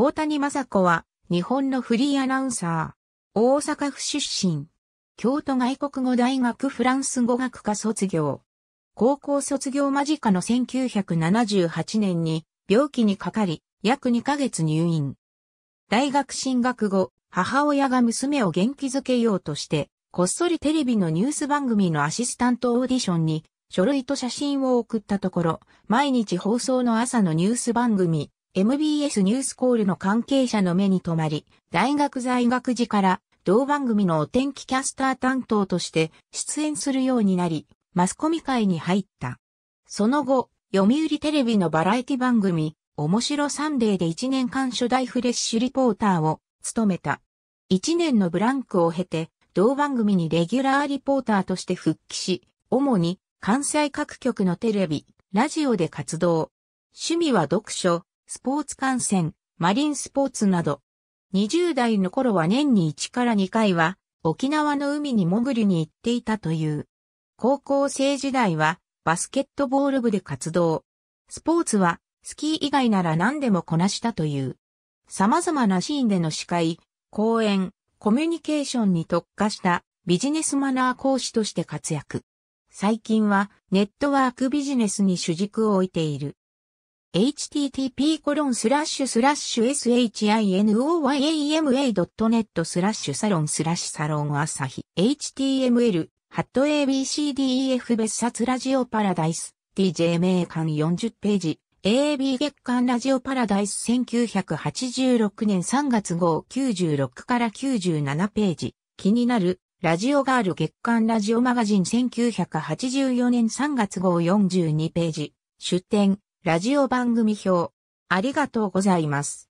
大谷雅子は、日本のフリーアナウンサー。大阪府出身。京都外国語大学フランス語学科卒業。高校卒業間近の1978年に病気にかかり、約2ヶ月入院。大学進学後、母親が娘を元気づけようとして、こっそりテレビのニュース番組のアシスタントオーディションに書類と写真を送ったところ、毎日放送の朝のニュース番組、MBS ニュースコールの関係者の目に留まり、大学在学時から同番組のお天気キャスター担当として出演するようになり、マスコミ界に入った。その後、読売テレビのバラエティ番組、面白サンデーで1年間初代フレッシュリポーターを務めた。1年のブランクを経て、同番組にレギュラーリポーターとして復帰し、主に関西各局のテレビ、ラジオで活動。趣味は読書、スポーツ観戦、マリンスポーツなど。20代の頃は年に1から2回は沖縄の海に潜りに行っていたという。高校生時代はバスケットボール部で活動。スポーツはスキー以外なら何でもこなしたという。様々なシーンでの司会、講演、コミュニケーションに特化したビジネスマナー講師として活躍。最近はネットワークビジネスに主軸を置いている。http スラッシュスラッシュ shinoyama.net スラッシュサロンスラッシュサロン朝日 html ハット abcdef 別冊ラジオパラダイス DJ 名館40ページ AB 月間ラジオパラダイス1986年3月号96から97ページ気になるラジオガール月間ラジオマガジン1984年3月号42ページ出展ラジオ番組表。ありがとうございます。